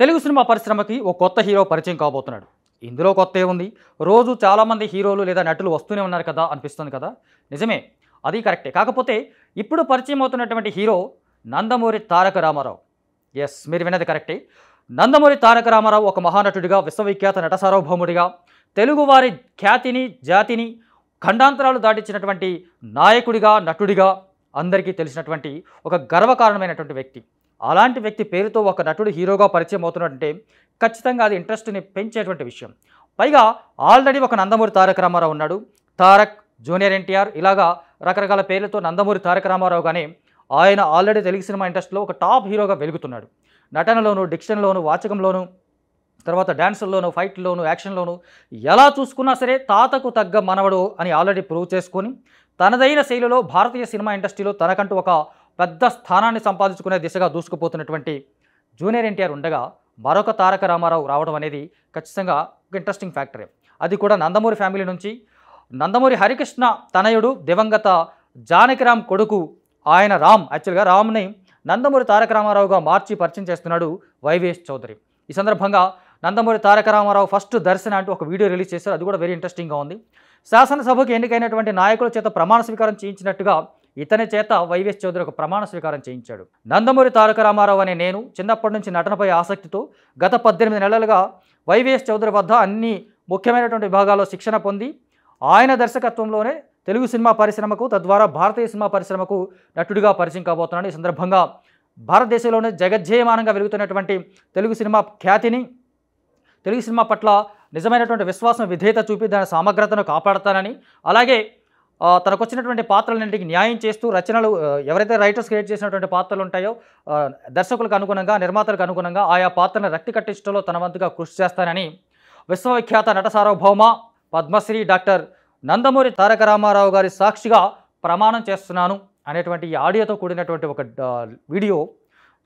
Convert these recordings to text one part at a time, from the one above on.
Telugu cinema పరిశ్రమకి ఓ కొత్త hero పరిచయం కాబోతున్నాడు ఇందులో కొత్త ఉంది రోజు చాలామంది హీరోలు లేదా నటులు వస్తూనే ఉన్నారు కదా అనిపిస్తుంది కదా నిజమే అది కరెక్టే కాకపోతే ఇప్పుడు పరిచయం అవుతున్నటువంటి హీరో నందమూరి తారక రామారావు ఎస్ మీరు వినది కరెక్టే నందమూరి తారక రామారావు ఒక మహానటుడిగా విశ్వవిఖ్యాత నట సార్వభౌముడిగా తెలుగువారి ఖ్యాతిని జాతిని ఖండాంతరాలు దాటించినటువంటి నాయకుడిగా నటుడిగా అందరికీ తెలిసినటువంటి ఒక గర్వకారణమైనటువంటి వ్యక్తి అలాంటి వ్యక్తి పేరుతో ఒక నటుడు హీరోగా పరిచయం అవుతున్నాడంటే ఖచ్చితంగా అది ఇంట్రెస్ట్ని పెంచేటువంటి విషయం పైగా ఆల్రెడీ ఒక నందమూరి తారక రామారావు ఉన్నాడు తారక్ జూనియర్ ఎన్టీఆర్ ఇలాగా రకరకాల పేర్లతో నందమూరి తారక రామారావు కానీ ఆయన ఆల్రెడీ తెలుగు సినిమా ఇండస్ట్రీలో ఒక టాప్ హీరోగా వెలుగుతున్నాడు నటనలోను డిక్షన్లోను వాచకంలోను తర్వాత డ్యాన్సుల్లోనూ ఫైట్లోనూ యాక్షన్లోనూ ఎలా చూసుకున్నా సరే తాతకు తగ్గ మనవడు అని ఆల్రెడీ ప్రూవ్ చేసుకొని తనదైన శైలిలో భారతీయ సినిమా ఇండస్ట్రీలో తనకంటూ ఒక పెద్ద స్థానాన్ని సంపాదించుకునే దిశగా దూసుకుపోతున్నటువంటి జూనియర్ ఎన్టీఆర్ ఉండగా మరొక తారక రామారావు రావడం అనేది ఖచ్చితంగా ఒక ఇంట్రెస్టింగ్ ఫ్యాక్టరే అది కూడా నందమూరి ఫ్యామిలీ నుంచి నందమూరి హరికృష్ణ తనయుడు దివంగత జానకిరామ్ కొడుకు ఆయన రామ్ యాక్చువల్గా రామ్ని నందమూరి తారక రామారావుగా మార్చి పరిచయం చేస్తున్నాడు వైవిఎస్ చౌదరి ఈ సందర్భంగా నందమూరి తారక రామారావు ఫస్ట్ దర్శన అంటూ ఒక వీడియో రిలీజ్ చేశారు అది కూడా వెరీ ఇంట్రెస్టింగ్గా ఉంది శాసనసభకు ఎన్నికైనటువంటి నాయకుల చేత ప్రమాణ స్వీకారం చేయించినట్టుగా ఇతని చేత వైవిఎస్ చౌదరి ఒక ప్రమాణ స్వీకారం చేయించాడు నందమూరి తారక రామారావు అనే నేను చిన్నప్పటి నుంచి నటనపై ఆసక్తితో గత పద్దెనిమిది నెలలుగా వైవిఎస్ చౌదరి వద్ద అన్ని ముఖ్యమైనటువంటి విభాగాల్లో శిక్షణ పొంది ఆయన దర్శకత్వంలోనే తెలుగు సినిమా పరిశ్రమకు తద్వారా భారతీయ సినిమా పరిశ్రమకు నటుడిగా పరిచయం కాబోతున్నాడు ఈ సందర్భంగా భారతదేశంలోనే జగజ్జయమానంగా వెలుగుతున్నటువంటి తెలుగు సినిమా ఖ్యాతిని తెలుగు సినిమా పట్ల నిజమైనటువంటి విశ్వాసం విధేయత చూపి దాని సమగ్రతను కాపాడతానని అలాగే తనకు వచ్చినటువంటి పాత్రలన్నింటికి న్యాయం చేస్తూ రచనలు ఎవరైతే రైటర్స్ క్రియేట్ చేసినటువంటి పాత్రలు ఉంటాయో దర్శకులకు అనుగుణంగా నిర్మాతలకు అనుగుణంగా ఆయా పాత్రను రక్తి కట్టించడంలో తన వంతుగా కృషి చేస్తానని విశ్వవిఖ్యాత నట సార్వభౌమ పద్మశ్రీ డాక్టర్ నందమూరి తారక రామారావు గారి సాక్షిగా ప్రమాణం చేస్తున్నాను అనేటువంటి ఈ ఆడియోతో కూడినటువంటి ఒక వీడియో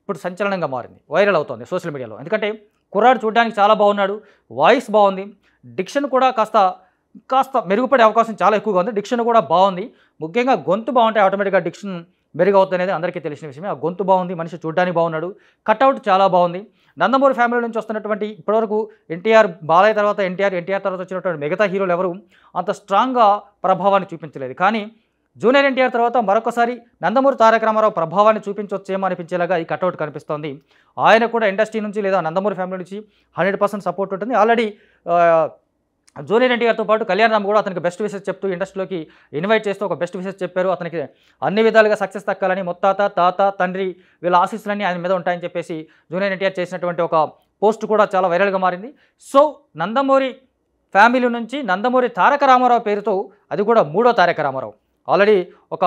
ఇప్పుడు సంచలనంగా మారింది వైరల్ అవుతోంది సోషల్ మీడియాలో ఎందుకంటే కుర్రాడు చూడడానికి చాలా బాగున్నాడు వాయిస్ బాగుంది డిక్షన్ కూడా కాస్త కాస్త మెరుగుపడే అవకాశం చాలా ఎక్కువగా ఉంది డిక్షన్ కూడా బాగుంది ముఖ్యంగా గొంతు బాగుంటే ఆటోమేటిక్గా డిక్షన్ మెరుగవుతుంది అనేది అందరికీ తెలిసిన విషయమే ఆ గొంతు బాగుంది మనిషి చూడ్డానికి బాగున్నాడు కట్అవుట్ చాలా బాగుంది నందమూరి ఫ్యామిలీ నుంచి వస్తున్నటువంటి ఇప్పటివరకు ఎన్టీఆర్ బాలయ్య తర్వాత ఎన్టీఆర్ ఎన్టీఆర్ తర్వాత వచ్చినటువంటి మిగతా హీరోలు ఎవరు అంత స్ట్రాంగ్గా ప్రభావాన్ని చూపించలేదు కానీ జూనియర్ ఎన్టీఆర్ తర్వాత మరొకసారి నందమూరి తారక రామారావు ప్రభావాన్ని చూపించొచ్చేమో అనిపించేలాగా ఈ కట్అవుట్ కనిపిస్తోంది ఆయన కూడా ఇండస్ట్రీ నుంచి లేదా నందమూరి ఫ్యామిలీ నుంచి హండ్రెడ్ సపోర్ట్ ఉంటుంది ఆల్రెడీ జూనియర్ రెడ్డి గారితో పాటు కళ్యాణ్ రామ్ కూడా అతనికి బెస్ట్ విషెస్ చెప్తూ ఇండస్ట్రీలోకి ఇన్వైట్ చేస్తూ ఒక బెస్ట్ విషెస్ చెప్పారు అతనికి అన్ని విధాలుగా సక్సెస్ దక్కాలని ముత్తాత తాత తండ్రి వీళ్ళ ఆశీస్సులన్నీ ఆయన మీద ఉంటాయని చెప్పేసి జూనియర్ ఎన్టీఆర్ చేసినటువంటి ఒక పోస్ట్ కూడా చాలా వైరల్గా మారింది సో నందమూరి ఫ్యామిలీ నుంచి నందమూరి తారక రామారావు పేరుతో అది కూడా మూడో తారక రామారావు ఆల్రెడీ ఒక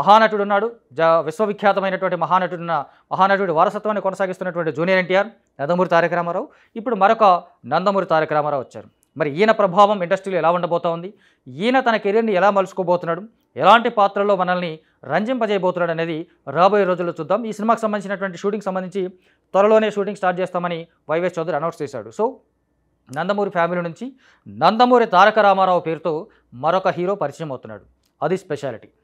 మహానటుడు ఉన్నాడు జ విశ్వవిఖ్యాతమైనటువంటి మహానటుడు మహానటుడి వారసత్వాన్ని కొనసాగిస్తున్నటువంటి జూనియర్ ఎన్టీఆర్ నందమూరి తారక రామారావు ఇప్పుడు మరొక నందమూరి తారక రామారావు వచ్చారు మరి ఈయన ప్రభావం ఇండస్ట్రీలో ఎలా ఉండబోతా ఉంది ఈయన తన కెరీర్ని ఎలా మలుచుకోబోతున్నాడు ఎలాంటి పాత్రలో మనల్ని రంజింపజేయబోతున్నాడు అనేది రాబోయే రోజుల్లో చూద్దాం ఈ సినిమాకి సంబంధించినటువంటి షూటింగ్ సంబంధించి త్వరలోనే షూటింగ్ స్టార్ట్ చేస్తామని వైవేస్ చౌదరి అనౌన్స్ చేశాడు సో నందమూరి ఫ్యామిలీ నుంచి నందమూరి తారక రామారావు పేరుతో మరొక హీరో పరిచయం అవుతున్నాడు అది స్పెషాలిటీ